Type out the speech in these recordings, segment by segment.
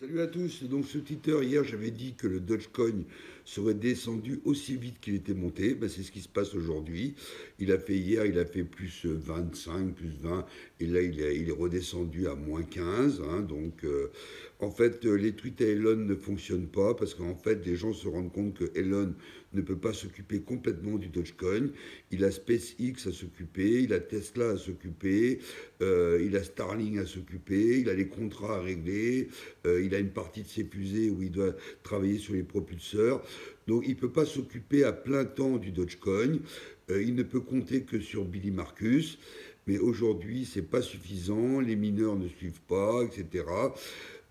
Salut à tous. Donc, ce Twitter hier, j'avais dit que le Dogecoin serait descendu aussi vite qu'il était monté. Ben, c'est ce qui se passe aujourd'hui. Il a fait hier, il a fait plus 25, plus 20. Et là, il, est redescendu à moins 15. Hein. donc, euh, en fait, euh, les tweets à Elon ne fonctionnent pas parce qu'en fait, les gens se rendent compte que Elon ne peut pas s'occuper complètement du Dogecoin. Il a SpaceX à s'occuper, il a Tesla à s'occuper, euh, il a Starling à s'occuper, il a les contrats à régler, il a une partie de ses où il doit travailler sur les propulseurs. Donc il peut pas s'occuper à plein temps du Dogecoin. Euh, il ne peut compter que sur Billy Marcus. Mais aujourd'hui, c'est pas suffisant. Les mineurs ne suivent pas, etc.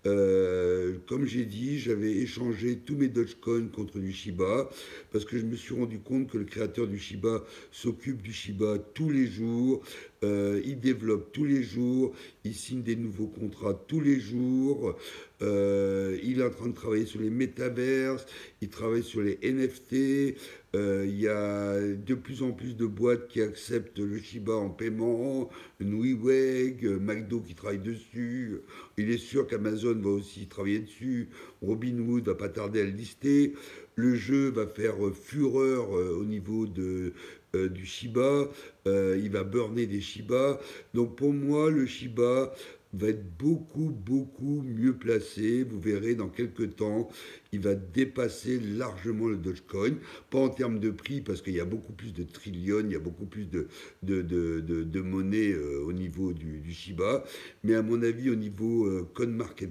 Euh, comme j'ai dit, j'avais échangé tous mes Dogecoin contre du Shiba parce que je me suis rendu compte que le créateur du Shiba s'occupe du Shiba tous les jours, euh, il développe tous les jours, il signe des nouveaux contrats tous les jours, euh, il est en train de travailler sur les métaverses, il travaille sur les NFT, euh, il y a de plus en plus de boîtes qui acceptent le Shiba en paiement, Nuiweg, McDo qui travaille dessus, il est sûr qu'Amazon va aussi travailler dessus, Robinhood va pas tarder à le lister. Le jeu va faire euh, fureur euh, au niveau de, euh, du Shiba, il va burner des Shiba. Donc pour moi, le Shiba va être beaucoup, beaucoup mieux placé. Vous verrez dans quelques temps, il va dépasser largement le Dogecoin. Pas en termes de prix, parce qu'il y a beaucoup plus de trillions, il y a beaucoup plus de, de, monnaie au niveau du, Shiba. Mais à mon avis, au niveau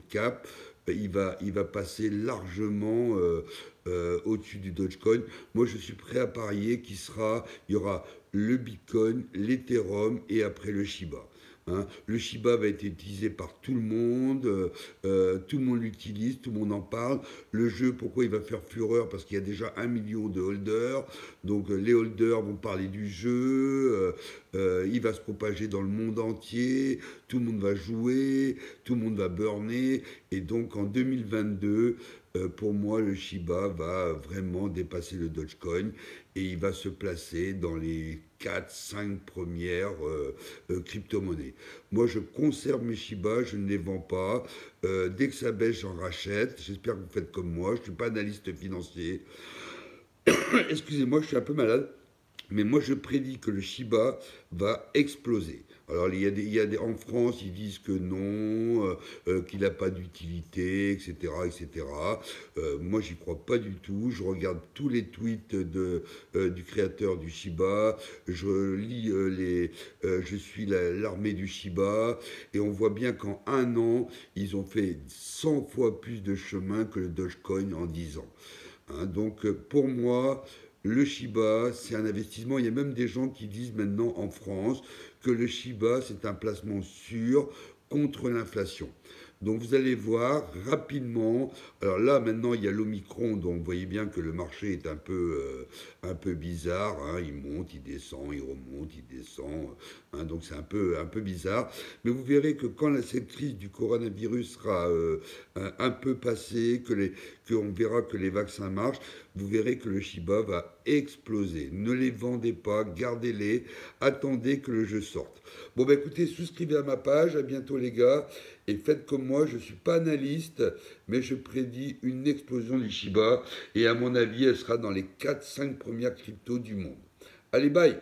cap, il va, il va passer largement euh, au-dessus du Dogecoin. Moi, je suis prêt à parier qu'il sera, il y aura le Bitcoin, l'Ethereum et après le Shiba. Hein. le Shiba va être utilisé par tout le monde, euh, euh, tout le monde l'utilise, tout le monde en parle. Le jeu, pourquoi il va faire fureur Parce qu'il y a déjà un million de holders, donc les holders vont parler du jeu, il va se propager dans le monde entier, tout le monde va jouer, tout le monde va burner, et donc en 2022, euh, pour moi, le Shiba va vraiment dépasser le Dogecoin et il va se placer dans les 4-5 premières euh, euh, crypto-monnaies. Moi, je conserve mes Shiba, je ne les vends pas. dès que ça baisse, j'en rachète. J'espère que vous faites comme moi. Je ne suis pas analyste financier. Excusez-moi, je suis un peu malade mais moi je prédis que le Shiba va exploser. Alors il y a des, il des, en France ils disent que non, euh, euh, qu'il n'a pas d'utilité, etc., etc. Euh, moi j'y crois pas du tout. Je regarde tous les tweets de du créateur du Shiba. Je lis les, je suis l'armée du Shiba et on voit bien qu'en un an ils ont fait 100 fois plus de chemin que le Dogecoin en 10 ans. Hein, donc pour moi le Shiba, c'est un investissement. Il y a même des gens qui disent maintenant en France que le Shiba, c'est un placement sûr contre l'inflation. Donc vous allez voir rapidement, alors là maintenant il y a l'Omicron, donc vous voyez bien que le marché est un peu, euh, un peu bizarre, hein. il monte, il descend, il remonte, il descend, hein. donc c'est un peu, un peu bizarre. Mais vous verrez que quand cette crise du coronavirus sera euh, un, peu passée, que les, que on verra que les vaccins marchent, vous verrez que le Shiba va exploser. Ne les vendez pas, gardez-les, attendez que le jeu sorte. Bon bah écoutez, souscrivez à ma page, à bientôt les gars. Et faites comme moi, je ne suis pas analyste, mais je prédis une explosion d'Ishiba. Et à mon avis, elle sera dans les 4-5 premières cryptos du monde. Allez, bye